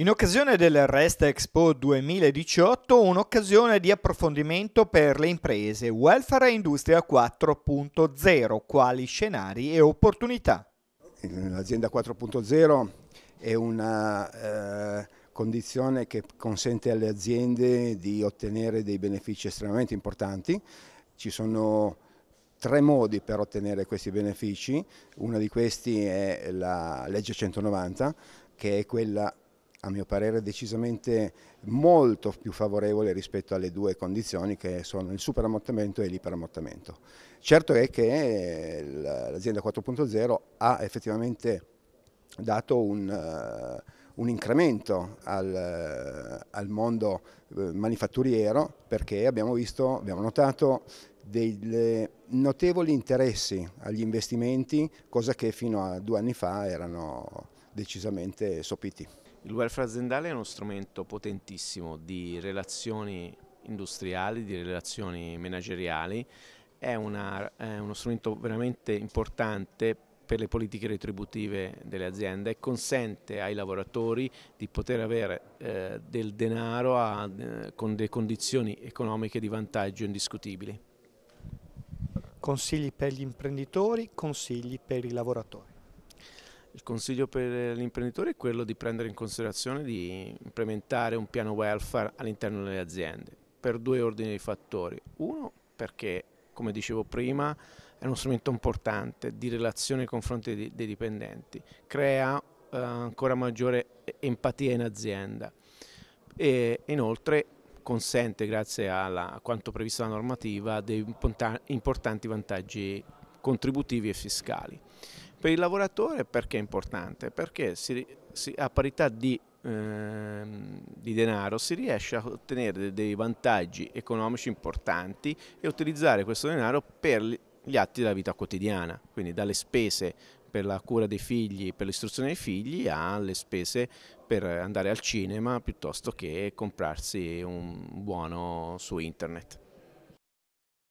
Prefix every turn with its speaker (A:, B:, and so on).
A: In occasione del Rest Expo 2018, un'occasione di approfondimento per le imprese, welfare e industria 4.0, quali scenari e opportunità. L'azienda 4.0 è una eh, condizione che consente alle aziende di ottenere dei benefici estremamente importanti. Ci sono tre modi per ottenere questi benefici, uno di questi è la legge 190 che è quella a mio parere decisamente molto più favorevole rispetto alle due condizioni che sono il superammortamento e l'iperammortamento. Certo è che eh, l'azienda 4.0 ha effettivamente dato un, eh, un incremento al, eh, al mondo manifatturiero perché abbiamo, visto, abbiamo notato dei notevoli interessi agli investimenti, cosa che fino a due anni fa erano decisamente sopiti.
B: Il welfare aziendale è uno strumento potentissimo di relazioni industriali, di relazioni manageriali, è, una, è uno strumento veramente importante per le politiche retributive delle aziende e consente ai lavoratori di poter avere eh, del denaro a, eh, con delle condizioni economiche di vantaggio indiscutibili. Consigli per gli imprenditori, consigli
A: per i lavoratori.
B: Il consiglio per l'imprenditore è quello di prendere in considerazione di implementare un piano welfare all'interno delle aziende per due ordini di fattori. Uno, perché come dicevo prima è uno strumento importante di relazione nei confronti dei dipendenti, crea eh, ancora maggiore empatia in azienda e inoltre consente, grazie alla, a quanto previsto dalla normativa, dei importanti vantaggi contributivi e fiscali. Per il lavoratore perché è importante? Perché si, si, a parità di, ehm, di, denaro si riesce a ottenere dei vantaggi economici importanti e utilizzare questo denaro per gli atti della vita quotidiana, quindi dalle spese per la cura dei figli, per l'istruzione dei figli, alle spese per andare al cinema piuttosto che comprarsi un buono su internet.